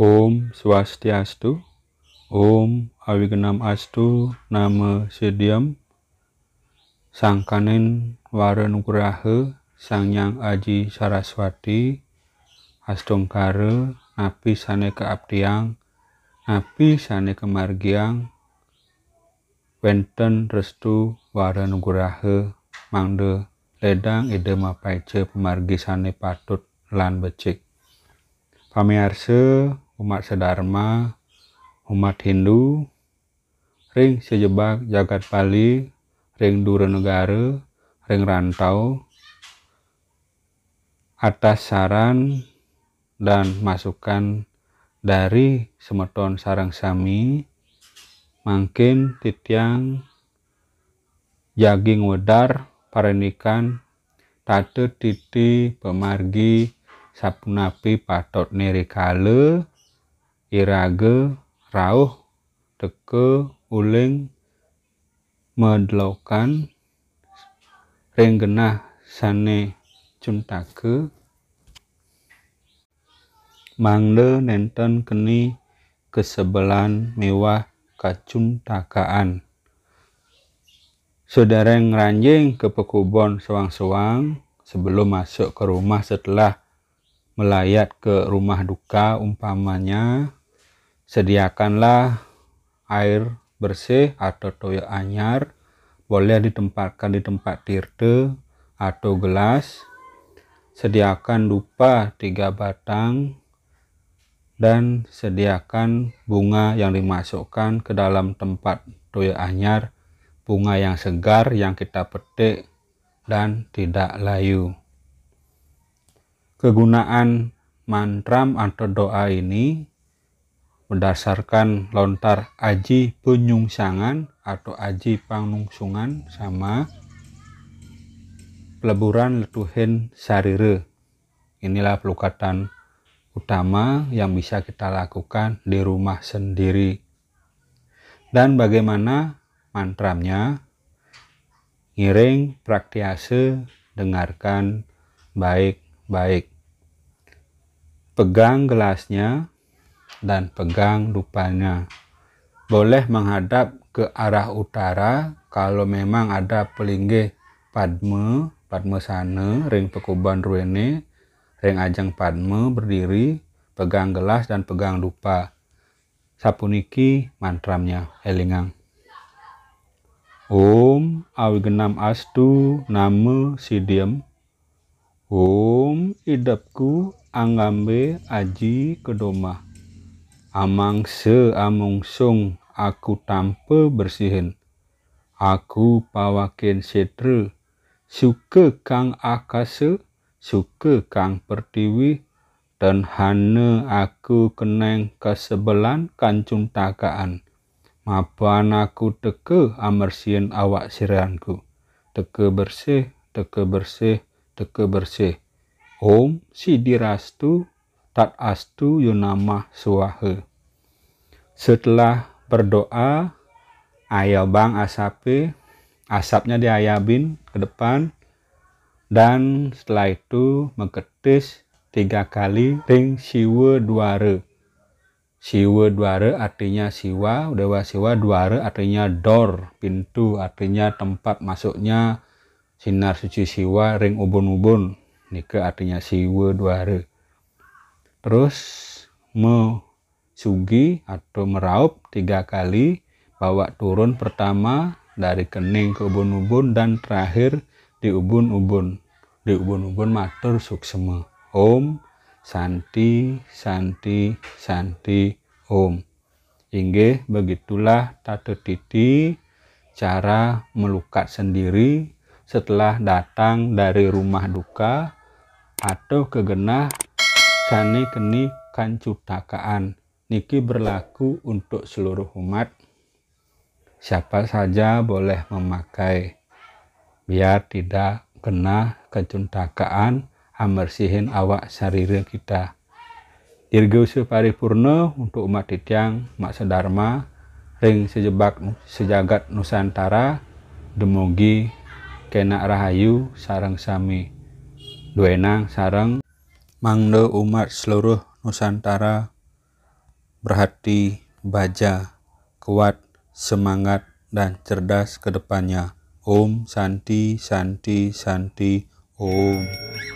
Om Swastiastu, Om Awigenam Astu, Nama Sidiam, Sangkanen Warenuguraha, Sangyang Aji Saraswati, Astongkare, Napi Sane Keabdiang, Napi Sane Kemargiang, Wenten Restu Warenuguraha, Mangde Ledang Ide Mapaice Pemargi Sane Patut Lan Becik pamiarse umat sedharma umat Hindu ring sejebak jagat Bali ring dure negara ring rantau atas saran dan masukan dari semeton sarang sami mungkin titiang jaging wedar parenikan tate titi pemargi sapunapi patotne kale irage rauh teke uling medlokan renggenah sane cuntake mangle nenten keni kesebelan mewah kacuntakaan saudara yang ranjing ke pekubon sewang-sewang sebelum masuk ke rumah setelah melayat ke rumah duka umpamanya sediakanlah air bersih atau toyo anyar boleh ditempatkan di tempat tirte atau gelas sediakan dupa tiga batang dan sediakan bunga yang dimasukkan ke dalam tempat toyo anyar bunga yang segar yang kita petik dan tidak layu kegunaan mantra atau doa ini berdasarkan lontar aji penyungsangan atau aji pangnungsungan sama peleburan letuhin sarire. Inilah pelukatan utama yang bisa kita lakukan di rumah sendiri. Dan bagaimana mantramnya? Ngiring, praktiase, dengarkan baik-baik pegang gelasnya dan pegang dupanya Boleh menghadap ke arah utara kalau memang ada pelinggih Padme, Padme sana, ring pekuban ruene, ring ajang Padme berdiri, pegang gelas dan pegang dupa Sapuniki mantramnya elingang. Om awigenam astu namu sidiem. Om idapku anggambe aji kedoma amang se amungsung aku tampe bersihin aku pawakin setre suke kang akase suke kang pertiwi dan hane aku keneng kesebelan kancung takaan mapan aku teke amersien awak siranku teke bersih teke bersih teke bersih Om Sidirastu Tatastu Yunama Suwahe. Setelah berdoa, ayah bang asape, asapnya diayabin ke depan, dan setelah itu mengketis tiga kali ring siwa duare. Siwa duare artinya siwa, dewa siwa duare artinya door, pintu, artinya tempat masuknya sinar suci siwa ring ubun-ubun nike artinya siwe duare terus mesugi atau meraup tiga kali bawa turun pertama dari kening ke ubun-ubun dan terakhir di ubun-ubun di ubun-ubun matur suksema om santi santi santi om Hingga begitulah tata titi cara melukat sendiri setelah datang dari rumah duka atau kegenah sane keni kancutakaan niki berlaku untuk seluruh umat siapa saja boleh memakai biar tidak kena kecundakaan amersihin awak sarire kita dirgusu paripurna untuk umat titiang mak sedarma ring sejebak sejagat nusantara demogi kena rahayu sarang sami Duenang sarang Mangde umat seluruh Nusantara berhati baja kuat semangat dan cerdas kedepannya Om Santi Santi Santi Om